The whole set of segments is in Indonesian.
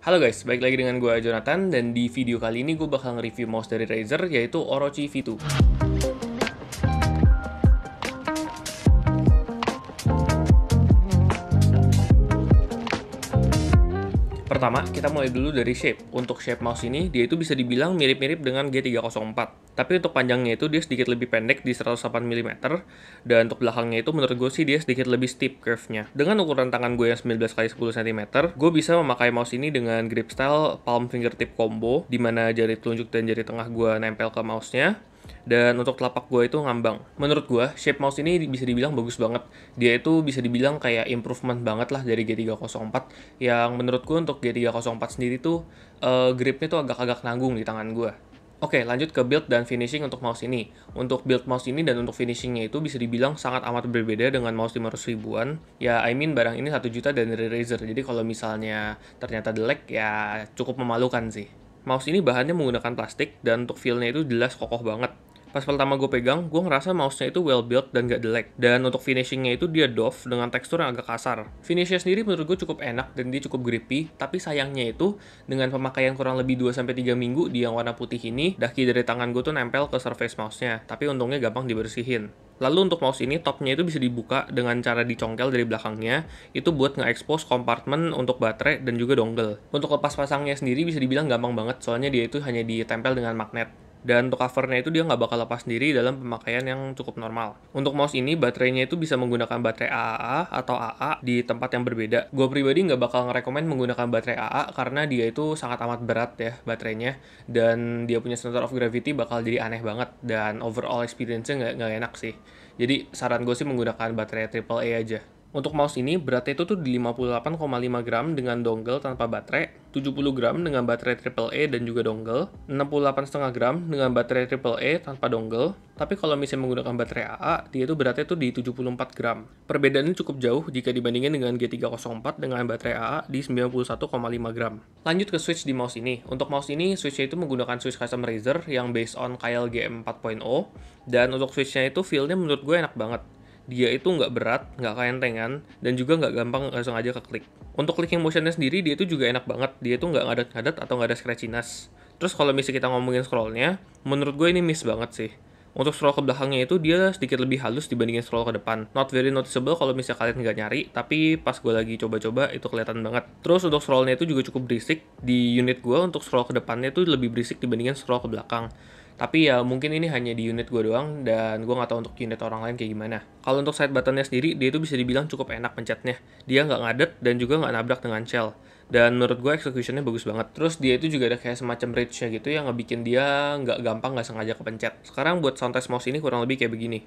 Halo guys, balik lagi dengan gue Jonathan dan di video kali ini gue bakal nge-review mouse dari Razer yaitu Orochi V2. Pertama, kita mulai dulu dari shape. Untuk shape mouse ini, dia itu bisa dibilang mirip-mirip dengan G304. Tapi untuk panjangnya itu dia sedikit lebih pendek di 108 mm, dan untuk belakangnya itu menurut gue sih dia sedikit lebih steep curve-nya. Dengan ukuran tangan gue yang 19x10 cm, gue bisa memakai mouse ini dengan grip style palm fingertip combo, di mana jari telunjuk dan jari tengah gue nempel ke mouse-nya, dan untuk telapak gue itu ngambang. Menurut gue shape mouse ini bisa dibilang bagus banget. Dia itu bisa dibilang kayak improvement banget lah dari G304 yang menurut gua untuk G304 sendiri tuh uh, gripnya tuh agak-agak nanggung di tangan gue. Oke, lanjut ke build dan finishing untuk mouse ini. Untuk build mouse ini dan untuk finishingnya itu bisa dibilang sangat amat berbeda dengan mouse 500 ribuan. Ya, I mean barang ini 1 juta dan dari Razer. Jadi kalau misalnya ternyata jelek, ya cukup memalukan sih. Mouse ini bahannya menggunakan plastik dan untuk feelnya itu jelas kokoh banget pas pertama gue pegang, gue ngerasa mouse-nya itu well built dan gak jelek. Dan untuk finishing-nya itu dia doff dengan tekstur yang agak kasar. Finish-nya sendiri menurut gue cukup enak dan dia cukup grippy, tapi sayangnya itu dengan pemakaian kurang lebih 2-3 minggu di yang warna putih ini, daki dari tangan gue tuh nempel ke surface mouse-nya, tapi untungnya gampang dibersihin. Lalu untuk mouse ini topnya itu bisa dibuka dengan cara dicongkel dari belakangnya, itu buat nge-expose kompartemen untuk baterai dan juga dongle. Untuk lepas pasangnya sendiri bisa dibilang gampang banget soalnya dia itu hanya ditempel dengan magnet dan untuk covernya itu dia nggak bakal lepas sendiri dalam pemakaian yang cukup normal. Untuk mouse ini baterainya itu bisa menggunakan baterai AAA atau AA di tempat yang berbeda. Gue pribadi nggak bakal ngerekomen menggunakan baterai AA karena dia itu sangat amat berat ya baterainya dan dia punya center of gravity bakal jadi aneh banget dan overall experience-nya nggak enak sih. Jadi saran gue sih menggunakan baterai AAA aja. Untuk mouse ini beratnya itu tuh di 58,5 gram dengan dongle tanpa baterai 70 gram dengan baterai triple AAA e dan juga dongle, 68,5 gram dengan baterai triple AAA e tanpa dongle, tapi kalau misalnya menggunakan baterai AA, dia itu beratnya tuh di 74 gram. Perbedaannya cukup jauh jika dibandingkan dengan G304 dengan baterai AA di 91,5 gram. Lanjut ke switch di mouse ini. Untuk mouse ini, switchnya itu menggunakan switch custom Razer yang based on KLGM 4.0, dan untuk switchnya itu feelnya menurut gue enak banget dia itu nggak berat, nggak kayentengan, dan juga nggak gampang langsung eh, aja ke klik. Untuk clicking motionnya sendiri, dia itu juga enak banget. Dia itu nggak ngadat-ngadat atau nggak ada scratchiness. Terus kalau misalnya kita ngomongin scrollnya, menurut gue ini miss banget sih. Untuk scroll ke belakangnya itu dia sedikit lebih halus dibandingin scroll ke depan. Not very noticeable kalau misalnya kalian nggak nyari, tapi pas gue lagi coba-coba itu kelihatan banget. Terus untuk scrollnya itu juga cukup berisik. Di unit gue untuk scroll ke depannya itu lebih berisik dibandingin scroll ke belakang. Tapi ya mungkin ini hanya di unit gue doang dan gue nggak tahu untuk unit orang lain kayak gimana. Kalau untuk side buttonnya sendiri, dia itu bisa dibilang cukup enak pencetnya. Dia nggak ngadet dan juga nggak nabrak dengan shell. Dan menurut gue executionnya bagus banget. Terus dia itu juga ada kayak semacam reach-nya gitu yang ngebikin dia nggak gampang nggak sengaja kepencet. Sekarang buat sound test mouse ini kurang lebih kayak begini.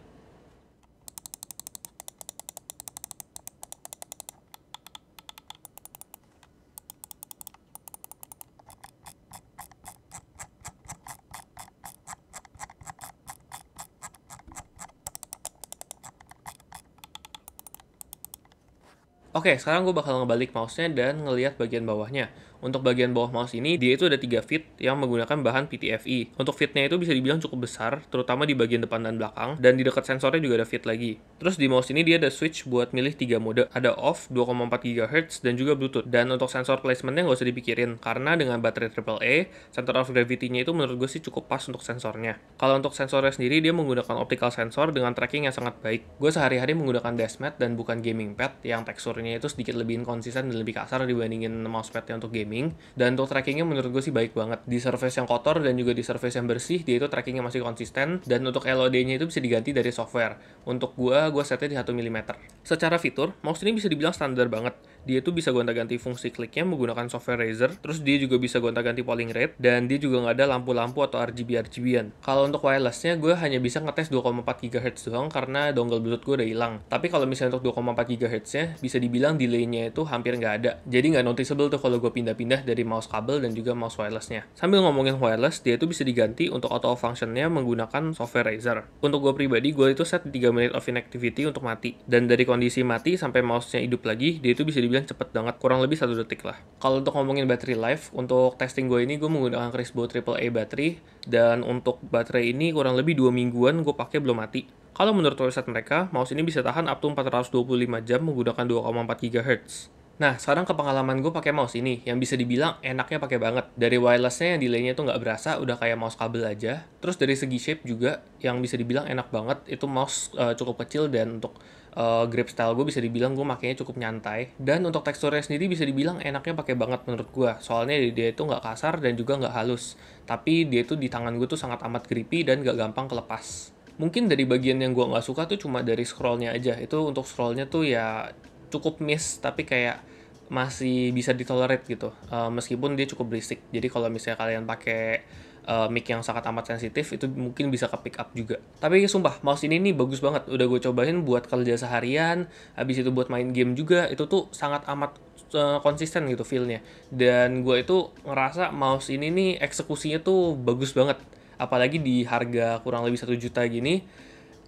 Oke, sekarang gue bakal ngebalik mouse-nya dan ngelihat bagian bawahnya. Untuk bagian bawah mouse ini, dia itu ada tiga fit yang menggunakan bahan PTFE. Untuk fitnya itu bisa dibilang cukup besar, terutama di bagian depan dan belakang, dan di dekat sensornya juga ada fit lagi. Terus di mouse ini dia ada switch buat milih tiga mode, ada off, 2,4 GHz, dan juga Bluetooth. Dan untuk sensor placementnya nggak usah dipikirin, karena dengan baterai triple AAA, e, center of gravity-nya itu menurut gue sih cukup pas untuk sensornya. Kalau untuk sensornya sendiri, dia menggunakan optical sensor dengan tracking yang sangat baik. Gue sehari-hari menggunakan deskmat dan bukan gaming pad yang teksturnya itu sedikit lebih inkonsisten dan lebih kasar dibandingin mousepad untuk gaming gaming dan untuk trackingnya menurut gue sih baik banget di surface yang kotor dan juga di surface yang bersih dia itu trackingnya masih konsisten dan untuk LOD-nya itu bisa diganti dari software untuk gue gue setnya di 1 mm secara fitur mouse ini bisa dibilang standar banget dia itu bisa gonta-ganti fungsi kliknya menggunakan software Razer terus dia juga bisa gonta-ganti polling rate dan dia juga nggak ada lampu-lampu atau RGB-RGB-an kalau untuk wirelessnya gue hanya bisa ngetes 2,4 GHz doang karena dongle bluetooth gue udah hilang tapi kalau misalnya untuk 2,4 GHz nya bisa dibilang delay-nya itu hampir nggak ada jadi nggak noticeable tuh kalau gue pindah-pindah pindah dari mouse kabel dan juga mouse wirelessnya. Sambil ngomongin wireless, dia itu bisa diganti untuk auto functionnya menggunakan software Razer. Untuk gue pribadi, gue itu set 3 menit of inactivity untuk mati. Dan dari kondisi mati sampai mouse-nya hidup lagi, dia itu bisa dibilang cepet banget, kurang lebih satu detik lah. Kalau untuk ngomongin battery life, untuk testing gue ini gue menggunakan Triple AAA battery, dan untuk baterai ini kurang lebih dua mingguan gue pakai belum mati. Kalau menurut website mereka, mouse ini bisa tahan up to 425 jam menggunakan 2,4 GHz. Nah, sekarang ke pengalaman gue pakai mouse ini, yang bisa dibilang enaknya pakai banget. Dari wirelessnya yang delaynya tuh nggak berasa, udah kayak mouse kabel aja. Terus dari segi shape juga, yang bisa dibilang enak banget, itu mouse uh, cukup kecil dan untuk uh, grip style gue bisa dibilang gue makainya cukup nyantai. Dan untuk teksturnya sendiri bisa dibilang enaknya pakai banget menurut gue, soalnya dia itu nggak kasar dan juga nggak halus. Tapi dia itu di tangan gue tuh sangat amat grippy dan nggak gampang kelepas mungkin dari bagian yang gue nggak suka tuh cuma dari scrollnya aja itu untuk scrollnya tuh ya cukup miss tapi kayak masih bisa ditolerate gitu uh, meskipun dia cukup berisik jadi kalau misalnya kalian pakai uh, mic yang sangat amat sensitif itu mungkin bisa ke pick up juga tapi sumpah mouse ini nih bagus banget udah gue cobain buat kerja seharian habis itu buat main game juga itu tuh sangat amat eh, konsisten gitu feelnya dan gue itu ngerasa mouse ini nih eksekusinya tuh bagus banget apalagi di harga kurang lebih satu juta gini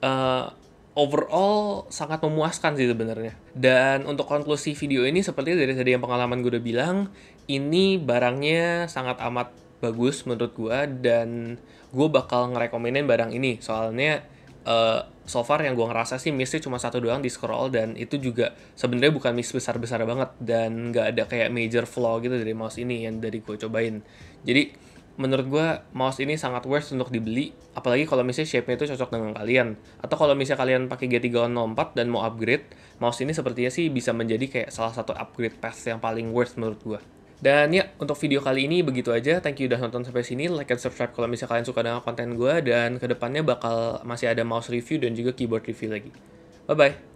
uh, overall sangat memuaskan sih sebenarnya. Dan untuk konklusi video ini seperti dari tadi yang pengalaman gue udah bilang, ini barangnya sangat amat bagus menurut gue dan gue bakal ngerekomenin barang ini soalnya uh, so far yang gue ngerasa sih missnya cuma satu doang di scroll dan itu juga sebenarnya bukan miss besar-besar banget dan nggak ada kayak major flaw gitu dari mouse ini yang dari gue cobain jadi menurut gue mouse ini sangat worth untuk dibeli apalagi kalau misalnya shape-nya itu cocok dengan kalian atau kalau misalnya kalian pakai G304 dan mau upgrade mouse ini sepertinya sih bisa menjadi kayak salah satu upgrade pass yang paling worth menurut gue dan ya, untuk video kali ini begitu aja. Thank you udah nonton sampai sini. Like and subscribe kalau misalnya kalian suka dengan konten gue. Dan kedepannya bakal masih ada mouse review dan juga keyboard review lagi. Bye-bye.